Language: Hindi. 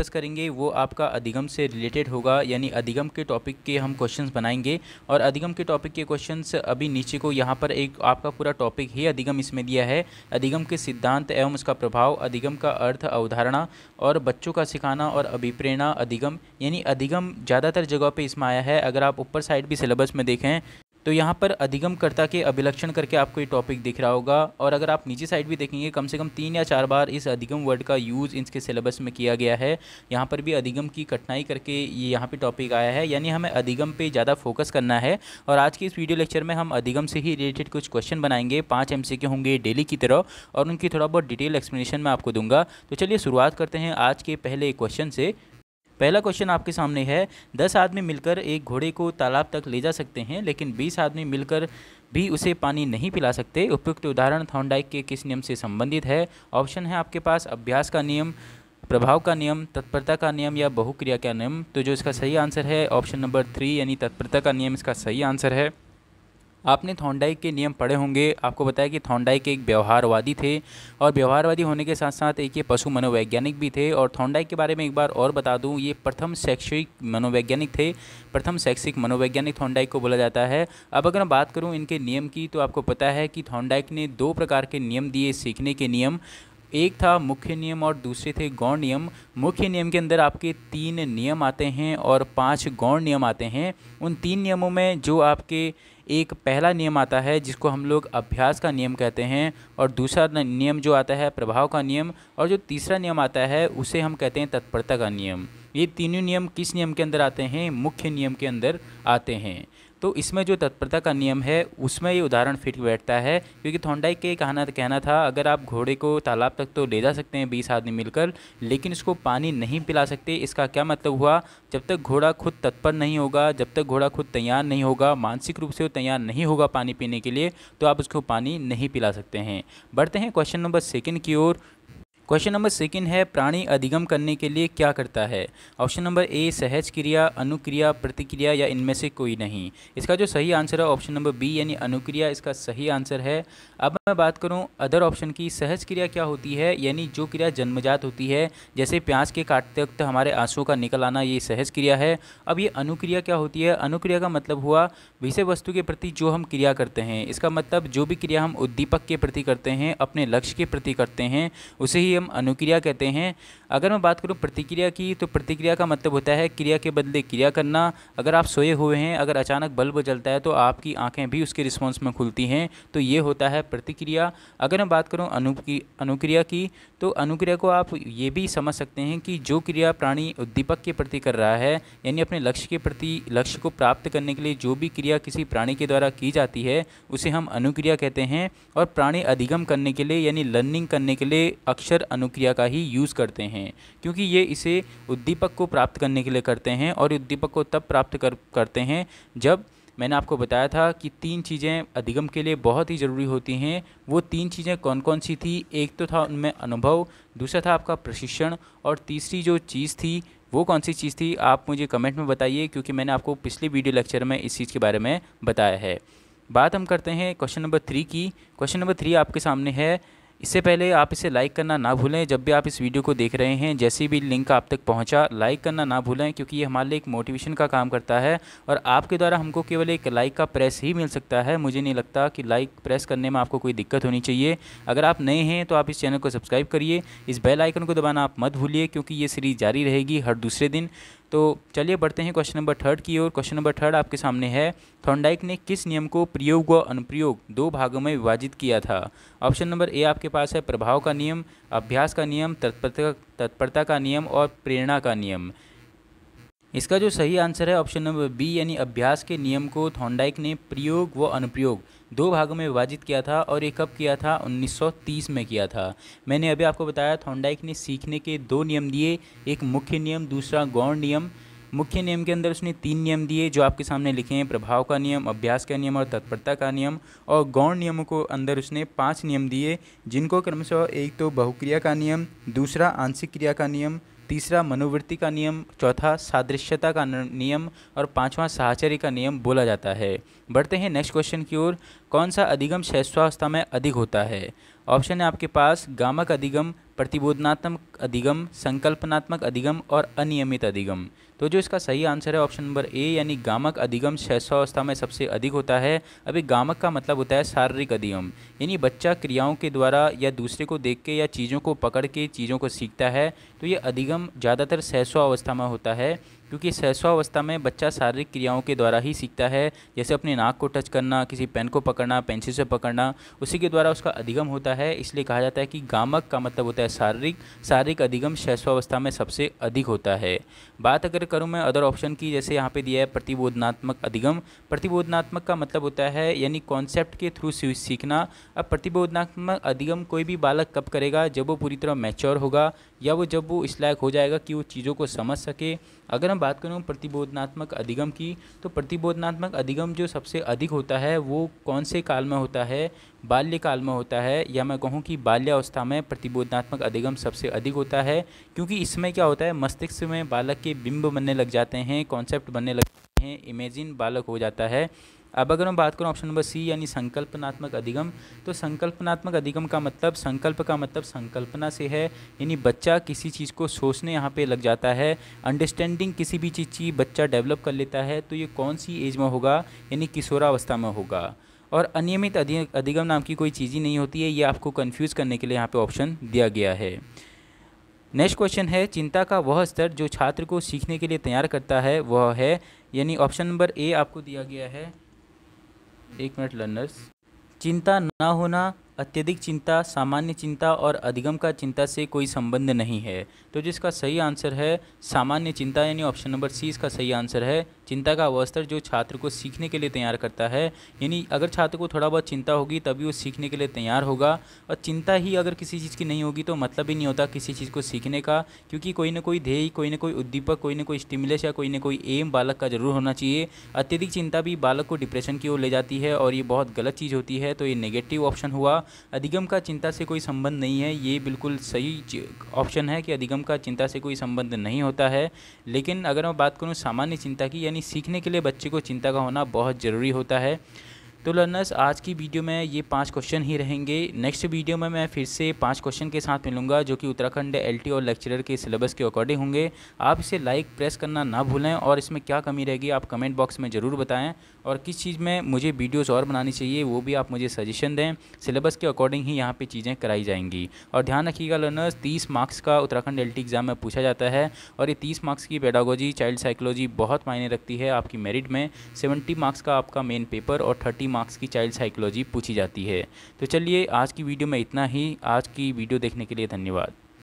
डिस्कस करेंगे वो आपका अधिगम से रिलेटेड होगा यानी अधिगम के टॉपिक के हम क्वेश्चन बनाएंगे और अधिगम के टॉपिक के क्वेश्चन अभी नीचे को यहाँ पर एक आपका पूरा टॉपिक ही अधिगम इसमें दिया है अधिगम के सिद्धांत एवं उसका प्रभाव अधिगम का अर्थ अवधारणा और बच्चों का सिखाना और अभिप्रेरणा अधिगम यानी अधिगम ज़्यादातर जगह पर इसमें आया है अगर आप ऊपर साइड भी सिलेबस में देखें तो यहाँ पर अधिगमकर्ता के अभिलक्षण करके आपको ये टॉपिक दिख रहा होगा और अगर आप नीचे साइड भी देखेंगे कम से कम तीन या चार बार इस अधिगम वर्ड का यूज़ इनके सिलेबस में किया गया है यहाँ पर भी अधिगम की कठिनाई करके ये यहाँ पे टॉपिक आया है यानी हमें अधिगम पे ज़्यादा फोकस करना है और आज के इस वीडियो लेक्चर में हम अधिगम से ही रिलेटेड कुछ क्वेश्चन बनाएंगे पाँच एम के होंगे डेली की तरह और उनकी थोड़ा बहुत डिटेल एक्सप्लेनेशन मैं आपको दूंगा तो चलिए शुरुआत करते हैं आज के पहले क्वेश्चन से पहला क्वेश्चन आपके सामने है दस आदमी मिलकर एक घोड़े को तालाब तक ले जा सकते हैं लेकिन बीस आदमी मिलकर भी उसे पानी नहीं पिला सकते उपयुक्त उदाहरण थॉन्डाइक के किस नियम से संबंधित है ऑप्शन है आपके पास अभ्यास का नियम प्रभाव का नियम तत्परता का नियम या बहुक्रिया का नियम तो जो इसका सही आंसर है ऑप्शन नंबर थ्री यानी तत्परता का नियम इसका सही आंसर है आपने थॉन्डाइक के नियम पढ़े होंगे आपको बताया कि थॉन्डाइक एक व्यवहारवादी थे और व्यवहारवादी होने के साथ साथ एक ये पशु मनोवैज्ञानिक भी थे और थॉन्डाइक के बारे में एक बार और बता दूं ये प्रथम शैक्षिक मनोवैज्ञानिक थे प्रथम शैक्षिक मनोवैज्ञानिक थॉन्डाइक को बोला जाता है अब अगर मैं बात करूँ इनके नियम की तो आपको पता है कि थॉन्डाइक ने दो प्रकार के नियम दिए सीखने के नियम एक था मुख्य नियम और दूसरे थे गौण नियम मुख्य नियम के अंदर आपके तीन नियम आते हैं और पांच गौण नियम आते हैं उन तीन नियमों में जो आपके एक पहला नियम आता है जिसको हम लोग अभ्यास का नियम कहते हैं और दूसरा नियम जो आता है प्रभाव का नियम और जो तीसरा नियम आता है उसे हम कहते हैं तत्परता का नियम ये तीनों नियम किस नियम के अंदर आते हैं मुख्य नियम के अंदर आते हैं तो इसमें जो तत्परता का नियम है उसमें ये उदाहरण फिट बैठता है क्योंकि थोंडाई के कहना कहना था अगर आप घोड़े को तालाब तक तो ले जा सकते हैं बीस आदमी मिलकर लेकिन इसको पानी नहीं पिला सकते इसका क्या मतलब हुआ जब तक घोड़ा खुद तत्पर नहीं होगा जब तक घोड़ा खुद तैयार नहीं होगा मानसिक रूप से वो तैयार नहीं होगा पानी पीने के लिए तो आप उसको पानी नहीं पिला सकते हैं बढ़ते हैं क्वेश्चन नंबर सेकेंड की ओर क्वेश्चन नंबर सेकंड है प्राणी अधिगम करने के लिए क्या करता है ऑप्शन नंबर ए सहज क्रिया अनुक्रिया प्रतिक्रिया या इनमें से कोई नहीं इसका जो सही आंसर है ऑप्शन नंबर बी यानी अनुक्रिया इसका सही आंसर है अब मैं बात करूं अदर ऑप्शन की सहज क्रिया क्या होती है यानी जो क्रिया जन्मजात होती है जैसे प्याज के काटते वक्त हमारे आंसू का निकल आना ये सहज क्रिया है अब ये अनुक्रिया क्या होती है अनुक्रिया का मतलब हुआ विषय वस्तु के प्रति जो हम क्रिया करते हैं इसका मतलब जो भी क्रिया हम उद्दीपक के प्रति करते हैं अपने लक्ष्य के प्रति करते हैं उसे ही हम अनुक्रिया कहते हैं अगर मैं बात करूँ प्रतिक्रिया की तो प्रतिक्रिया का मतलब होता है क्रिया के बदले क्रिया करना अगर आप सोए हुए हैं अगर अचानक बल्ब जलता है तो आपकी आँखें भी उसके रिस्पॉन्स में खुलती हैं तो ये होता है प्रतिक्रिया अगर मैं बात करूँ अनु अनुक्रिया की तो अनुक्रिया को आप ये भी समझ सकते हैं कि जो क्रिया प्राणी उद्दीपक के प्रति कर रहा है यानी अपने लक्ष्य के प्रति लक्ष्य को प्राप्त करने के लिए जो भी क्रिया किसी प्राणी के द्वारा की जाती है उसे हम अनुक्रिया कहते हैं और प्राणी अधिगम करने के लिए यानी लर्निंग करने के लिए अक्षर अनुक्रिया का ही यूज़ करते हैं हैं क्योंकि ये इसे उद्दीपक को प्राप्त करने के लिए करते हैं और उद्दीपक को तब प्राप्त कर करते हैं जब मैंने आपको बताया था कि तीन चीज़ें अधिगम के लिए बहुत ही ज़रूरी होती हैं वो तीन चीज़ें कौन कौन सी थी एक तो था उनमें अनुभव दूसरा था आपका प्रशिक्षण और तीसरी जो चीज़ थी वो कौन सी चीज़ थी आप मुझे कमेंट में बताइए क्योंकि मैंने आपको पिछले वीडियो लेक्चर में इस चीज़ के बारे में बताया है बात हम करते हैं क्वेश्चन नंबर थ्री की क्वेश्चन नंबर थ्री आपके सामने है इससे पहले आप इसे लाइक करना ना भूलें जब भी आप इस वीडियो को देख रहे हैं जैसी भी लिंक आप तक पहुंचा लाइक करना ना भूलें क्योंकि ये हमारे लिए एक मोटिवेशन का काम करता है और आपके द्वारा हमको केवल एक लाइक का प्रेस ही मिल सकता है मुझे नहीं लगता कि लाइक प्रेस करने में आपको कोई दिक्कत होनी चाहिए अगर आप नए हैं तो आप इस चैनल को सब्सक्राइब करिए इस बेल आइकन को दबाना आप मत भूलिए क्योंकि ये सीरीज़ जारी रहेगी हर दूसरे दिन तो चलिए बढ़ते हैं क्वेश्चन नंबर थर्ड की ओर क्वेश्चन नंबर थर्ड आपके सामने है थॉन्डाइक ने किस नियम को प्रयोग व अनुप्रयोग दो भागों में विभाजित किया था ऑप्शन नंबर ए आपके पास है प्रभाव का नियम अभ्यास का नियम तत्परता तत्परता का नियम और प्रेरणा का नियम इसका जो सही आंसर है ऑप्शन नंबर बी यानी अभ्यास के नियम को थॉन्डाइक ने प्रयोग व अनुप्रयोग दो भागों में विभाजित किया था और ये कब किया था 1930 में किया था मैंने अभी आपको बताया थॉन्डाइक ने सीखने के दो नियम दिए एक मुख्य नियम दूसरा गौण नियम मुख्य नियम के अंदर उसने तीन नियम दिए जो आपके सामने लिखे हैं प्रभाव का नियम अभ्यास का नियम और तत्परता का नियम और गौण नियमों को अंदर उसने पांच नियम दिए जिनको क्रमशः एक तो बहुक्रिया का नियम दूसरा आंशिक क्रिया का नियम तीसरा मनोवृत्ति का नियम चौथा सादृश्यता का नियम और पांचवा साहचर्य का नियम बोला जाता है बढ़ते हैं नेक्स्ट क्वेश्चन की ओर कौन सा अधिगम शैश्वावस्था में अधिक होता है ऑप्शन है आपके पास गामक अधिगम प्रतिबोधनात्मक अधिगम संकल्पनात्मक अधिगम और अनियमित अधिगम तो जो इसका सही आंसर है ऑप्शन नंबर ए यानी गामक अधिगम छः सौ अवस्था में सबसे अधिक होता है अभी गामक का मतलब होता है शारीरिक अधिगम यानी बच्चा क्रियाओं के द्वारा या दूसरे को देख के या चीज़ों को पकड़ के चीज़ों को सीखता है तो ये अधिगम ज़्यादातर सौ अवस्था में होता है क्योंकि शैशवावस्था में बच्चा शारीरिक क्रियाओं के द्वारा ही सीखता है जैसे अपनी नाक को टच करना किसी पेन को पकड़ना पेंसिल से पकड़ना उसी के द्वारा उसका अधिगम होता है इसलिए कहा जाता है कि गामक का मतलब होता है शारीरिक शारीरिक अधिगम शैशवावस्था में सबसे अधिक होता है बात अगर करूँ मैं अदर ऑप्शन की जैसे यहाँ पर दिया है प्रतिबोधनात्मक अधिगम प्रतिबोधनात्मक का मतलब होता है यानी कॉन्सेप्ट के थ्रू सीखना अब प्रतिबोधनात्मक अधिगम कोई भी बालक कब करेगा जब वो पूरी तरह मैच्योर होगा या वो जब वो इस लायक हो जाएगा कि वो चीज़ों को समझ सके अगर हम बात करूँ प्रतिबोधनात्मक अधिगम की तो प्रतिबोधनात्मक अधिगम जो सबसे अधिक होता है वो कौन से काल में होता है बाल्यकाल में होता है या मैं कहूँ कि बाल्यावस्था में प्रतिबोधनात्मक अधिगम सबसे अधिक होता है क्योंकि इसमें क्या होता है मस्तिष्क में बालक के बिंब बनने लग जाते हैं कॉन्सेप्ट बनने लग जाते हैं इमेजिन बालक हो जाता है अब अगर हम बात करूँ ऑप्शन नंबर सी यानी संकल्पनात्मक अधिगम तो संकल्पनात्मक अधिगम का मतलब संकल्प का मतलब संकल्पना से है यानी बच्चा किसी चीज़ को सोचने यहाँ पे लग जाता है अंडरस्टैंडिंग किसी भी चीज़ की बच्चा डेवलप कर लेता है तो ये कौन सी एज में होगा यानी किशोरावस्था में होगा और अनियमित अधिगम नाम की कोई चीज़ ही नहीं होती है ये आपको कन्फ्यूज़ करने के लिए यहाँ पर ऑप्शन दिया गया है नेक्स्ट क्वेश्चन है चिंता का वह स्तर जो छात्र को सीखने के लिए तैयार करता है वह है यानी ऑप्शन नंबर ए आपको दिया गया है एक मिनट लर्नर्स चिंता ना होना अत्यधिक चिंता सामान्य चिंता और अधिगम का चिंता से कोई संबंध नहीं है तो जिसका सही आंसर है सामान्य चिंता यानी ऑप्शन नंबर सी इसका सही आंसर है चिंता का वह स्तर जो छात्र को सीखने के लिए तैयार करता है यानी अगर छात्र को थोड़ा बहुत चिंता होगी तभी वो सीखने के लिए तैयार होगा और चिंता ही अगर किसी चीज़ की नहीं होगी तो मतलब ही नहीं होता किसी चीज़ को सीखने का क्योंकि कोई ना कोई ध्येय कोई ना कोई उद्दीपक कोई ना कोई स्टिमुलस या कोई ना कोई एम बालक का जरूर होना चाहिए अत्यधिक चिंता भी बालक को डिप्रेशन की ओर ले जाती है और ये बहुत गलत चीज़ होती है तो ये नेगेटिव ऑप्शन हुआ अधिगम का चिंता से कोई संबंध नहीं है ये बिल्कुल सही ऑप्शन है कि अधिगम का चिंता से कोई संबंध नहीं होता है लेकिन अगर मैं बात करूँ सामान्य चिंता की यानी सीखने के लिए बच्चे को चिंता का होना बहुत ज़रूरी होता है तो लर्नर्स आज की वीडियो में ये पांच क्वेश्चन ही रहेंगे नेक्स्ट वीडियो में मैं फिर से पांच क्वेश्चन के साथ मिलूंगा जो कि उत्तराखंड एलटी और लेक्चरर के सिलेबस के अकॉर्डिंग होंगे आप इसे लाइक प्रेस करना ना भूलें और इसमें क्या कमी रहेगी आप कमेंट बॉक्स में ज़रूर बताएं और किस चीज़ में मुझे वीडियोज़ और बनानी चाहिए वो भी आप मुझे सजेशन दें सिलेबस के अकॉर्डिंग ही यहाँ पर चीज़ें कराई जाएंगी और ध्यान रखिएगा लर्नर्स तीस मार्क्स का उत्तराखंड एल एग्ज़ाम में पूछा जाता है और ये तीस मार्क्स की पेडागोजी चाइल्ड साइकोलॉजी बहुत मायने रखती है आपकी मेरिट में सेवेंटी मार्क्स का आपका मेन पेपर और थर्टी मार्क्स की चाइल्ड साइकोलॉजी पूछी जाती है तो चलिए आज की वीडियो में इतना ही आज की वीडियो देखने के लिए धन्यवाद